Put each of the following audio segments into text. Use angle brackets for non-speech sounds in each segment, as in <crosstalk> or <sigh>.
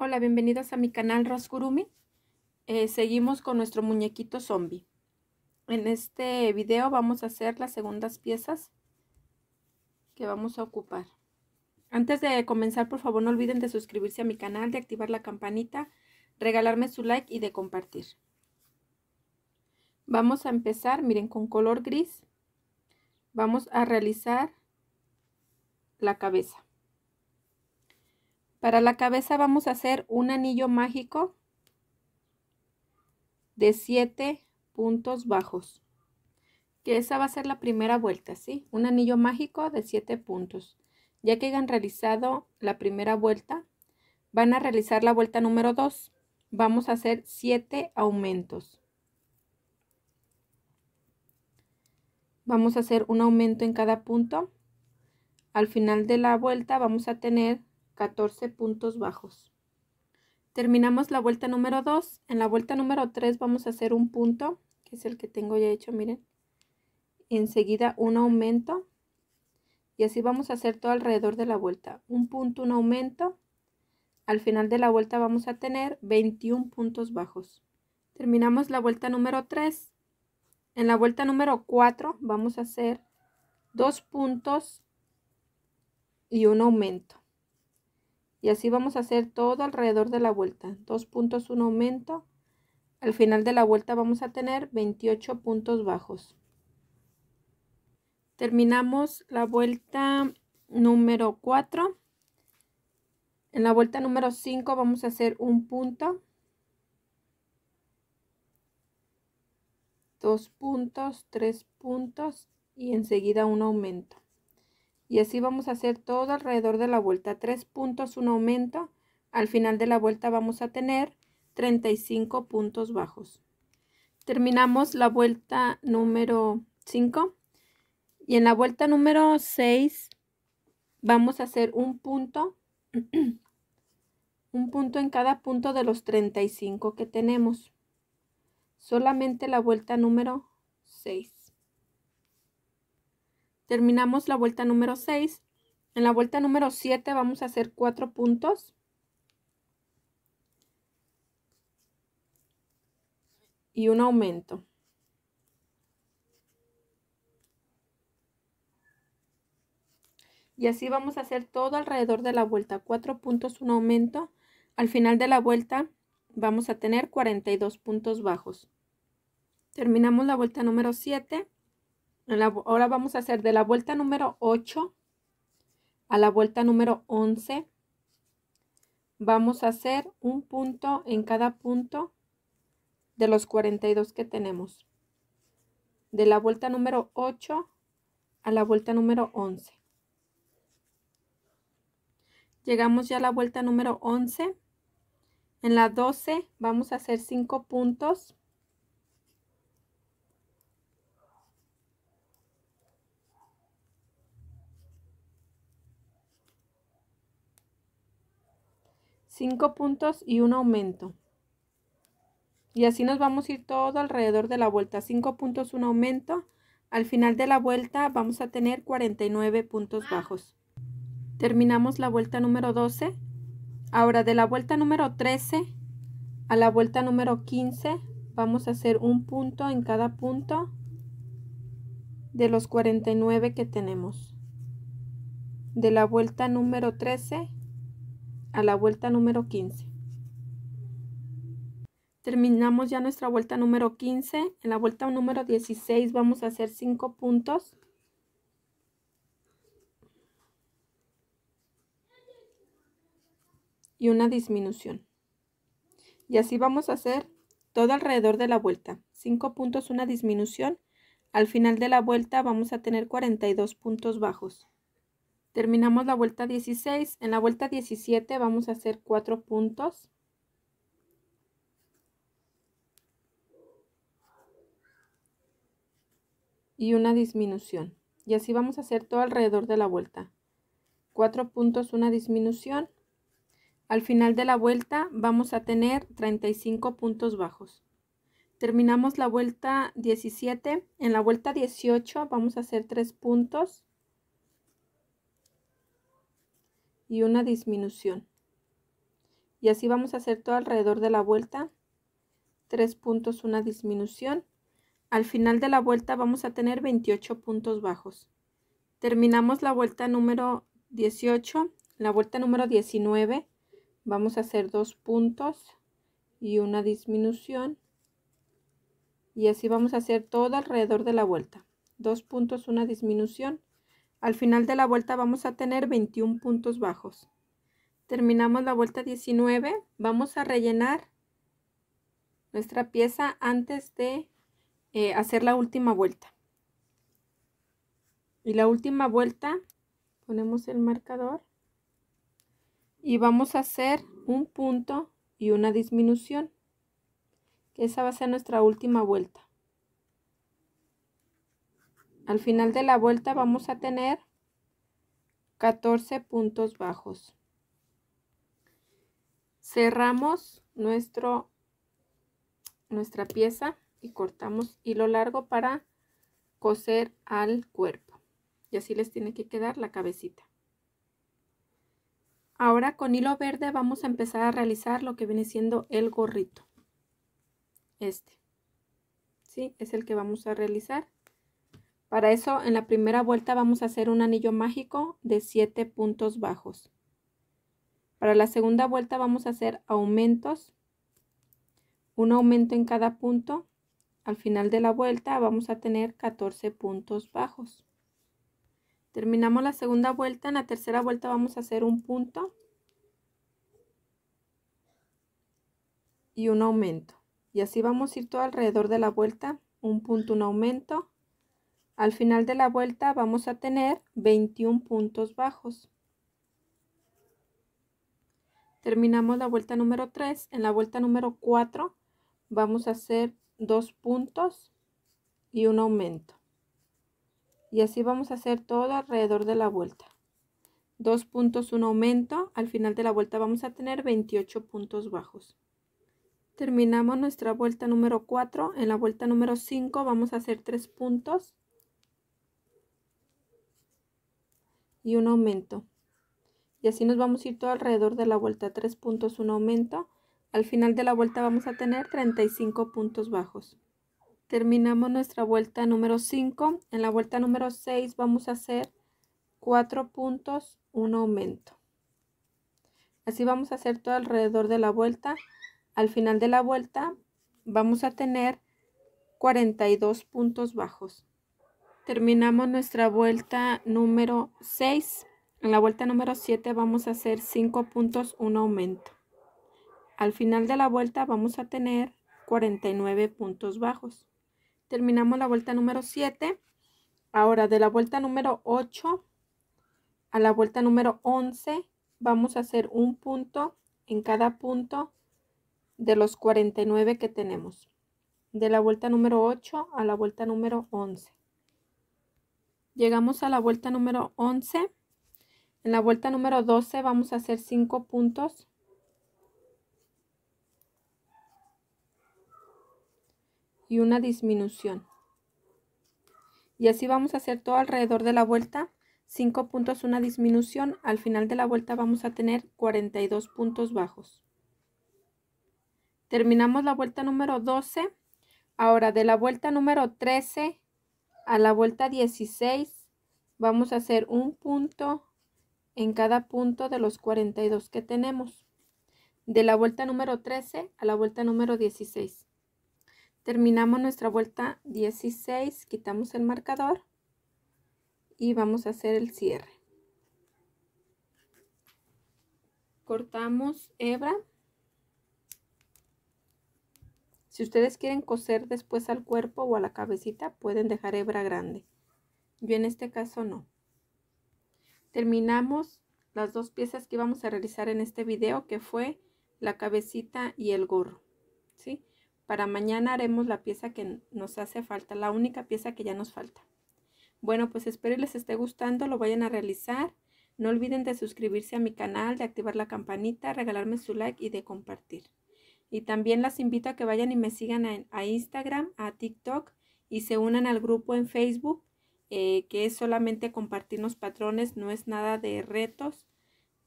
Hola, bienvenidos a mi canal Rosgurumi. Eh, seguimos con nuestro muñequito zombie. En este video vamos a hacer las segundas piezas que vamos a ocupar. Antes de comenzar, por favor, no olviden de suscribirse a mi canal, de activar la campanita, regalarme su like y de compartir. Vamos a empezar, miren, con color gris. Vamos a realizar la cabeza. Para la cabeza vamos a hacer un anillo mágico de 7 puntos bajos. Que esa va a ser la primera vuelta, ¿sí? Un anillo mágico de 7 puntos. Ya que hayan realizado la primera vuelta, van a realizar la vuelta número 2. Vamos a hacer 7 aumentos. Vamos a hacer un aumento en cada punto. Al final de la vuelta vamos a tener 14 puntos bajos. Terminamos la vuelta número 2. En la vuelta número 3 vamos a hacer un punto, que es el que tengo ya hecho, miren. Enseguida un aumento. Y así vamos a hacer todo alrededor de la vuelta. Un punto, un aumento. Al final de la vuelta vamos a tener 21 puntos bajos. Terminamos la vuelta número 3. En la vuelta número 4 vamos a hacer dos puntos y un aumento. Y así vamos a hacer todo alrededor de la vuelta. Dos puntos, un aumento. Al final de la vuelta vamos a tener 28 puntos bajos. Terminamos la vuelta número 4. En la vuelta número 5 vamos a hacer un punto. Dos puntos, tres puntos y enseguida un aumento y así vamos a hacer todo alrededor de la vuelta. tres puntos, un aumento. Al final de la vuelta vamos a tener 35 puntos bajos. Terminamos la vuelta número 5 y en la vuelta número 6 vamos a hacer un punto, <clears throat> un punto en cada punto de los 35 que tenemos. Solamente la vuelta número 6. Terminamos la vuelta número 6. En la vuelta número 7 vamos a hacer 4 puntos. Y un aumento. Y así vamos a hacer todo alrededor de la vuelta. 4 puntos, un aumento. Al final de la vuelta vamos a tener 42 puntos bajos. Terminamos la vuelta número 7 ahora vamos a hacer de la vuelta número 8 a la vuelta número 11 vamos a hacer un punto en cada punto de los 42 que tenemos de la vuelta número 8 a la vuelta número 11 llegamos ya a la vuelta número 11 en la 12 vamos a hacer 5 puntos 5 puntos y un aumento. Y así nos vamos a ir todo alrededor de la vuelta. 5 puntos, un aumento. Al final de la vuelta vamos a tener 49 puntos ah. bajos. Terminamos la vuelta número 12. Ahora de la vuelta número 13 a la vuelta número 15 vamos a hacer un punto en cada punto de los 49 que tenemos. De la vuelta número 13 la vuelta número 15. Terminamos ya nuestra vuelta número 15. En la vuelta número 16 vamos a hacer 5 puntos. Y una disminución. Y así vamos a hacer todo alrededor de la vuelta. 5 puntos, una disminución. Al final de la vuelta vamos a tener 42 puntos bajos. Terminamos la vuelta 16. En la vuelta 17 vamos a hacer 4 puntos. Y una disminución. Y así vamos a hacer todo alrededor de la vuelta. 4 puntos, una disminución. Al final de la vuelta vamos a tener 35 puntos bajos. Terminamos la vuelta 17. En la vuelta 18 vamos a hacer 3 puntos y una disminución. Y así vamos a hacer todo alrededor de la vuelta. Tres puntos, una disminución. Al final de la vuelta vamos a tener 28 puntos bajos. Terminamos la vuelta número 18. La vuelta número 19 vamos a hacer dos puntos y una disminución. Y así vamos a hacer todo alrededor de la vuelta. Dos puntos, una disminución. Al final de la vuelta vamos a tener 21 puntos bajos. Terminamos la vuelta 19. Vamos a rellenar nuestra pieza antes de eh, hacer la última vuelta. Y la última vuelta ponemos el marcador y vamos a hacer un punto y una disminución. Esa va a ser nuestra última vuelta. Al final de la vuelta vamos a tener 14 puntos bajos. Cerramos nuestro, nuestra pieza y cortamos hilo largo para coser al cuerpo. Y así les tiene que quedar la cabecita. Ahora con hilo verde vamos a empezar a realizar lo que viene siendo el gorrito. Este. ¿Sí? Es el que vamos a realizar. Para eso, en la primera vuelta vamos a hacer un anillo mágico de 7 puntos bajos. Para la segunda vuelta vamos a hacer aumentos, un aumento en cada punto. Al final de la vuelta vamos a tener 14 puntos bajos. Terminamos la segunda vuelta, en la tercera vuelta vamos a hacer un punto y un aumento. Y así vamos a ir todo alrededor de la vuelta, un punto, un aumento, al final de la vuelta vamos a tener 21 puntos bajos. Terminamos la vuelta número 3. En la vuelta número 4 vamos a hacer dos puntos y un aumento. Y así vamos a hacer todo alrededor de la vuelta. Dos puntos, un aumento. Al final de la vuelta vamos a tener 28 puntos bajos. Terminamos nuestra vuelta número 4. En la vuelta número 5 vamos a hacer tres puntos y un aumento. Y así nos vamos a ir todo alrededor de la vuelta, tres puntos, un aumento. Al final de la vuelta vamos a tener 35 puntos bajos. Terminamos nuestra vuelta número 5. En la vuelta número 6 vamos a hacer cuatro puntos, un aumento. Así vamos a hacer todo alrededor de la vuelta. Al final de la vuelta vamos a tener 42 puntos bajos terminamos nuestra vuelta número 6. En la vuelta número 7 vamos a hacer 5 puntos, un aumento. Al final de la vuelta vamos a tener 49 puntos bajos. Terminamos la vuelta número 7. Ahora de la vuelta número 8 a la vuelta número 11 vamos a hacer un punto en cada punto de los 49 que tenemos. De la vuelta número 8 a la vuelta número 11. Llegamos a la vuelta número 11. En la vuelta número 12 vamos a hacer 5 puntos. Y una disminución. Y así vamos a hacer todo alrededor de la vuelta. 5 puntos, una disminución. Al final de la vuelta vamos a tener 42 puntos bajos. Terminamos la vuelta número 12. Ahora de la vuelta número 13 a la vuelta 16 vamos a hacer un punto en cada punto de los 42 que tenemos. De la vuelta número 13 a la vuelta número 16. Terminamos nuestra vuelta 16, quitamos el marcador y vamos a hacer el cierre. Cortamos hebra si ustedes quieren coser después al cuerpo o a la cabecita, pueden dejar hebra grande. Yo en este caso no. Terminamos las dos piezas que íbamos a realizar en este video, que fue la cabecita y el gorro. ¿sí? Para mañana haremos la pieza que nos hace falta, la única pieza que ya nos falta. Bueno, pues espero les esté gustando, lo vayan a realizar. No olviden de suscribirse a mi canal, de activar la campanita, regalarme su like y de compartir. Y también las invito a que vayan y me sigan a, Instagram, a TikTok y se unan al grupo en Facebook, eh, que es solamente compartirnos patrones, no es nada de retos,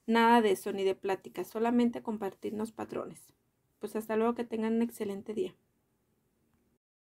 nada de eso ni de pláticas, solamente compartirnos patrones. Pues hasta luego, que tengan un excelente día.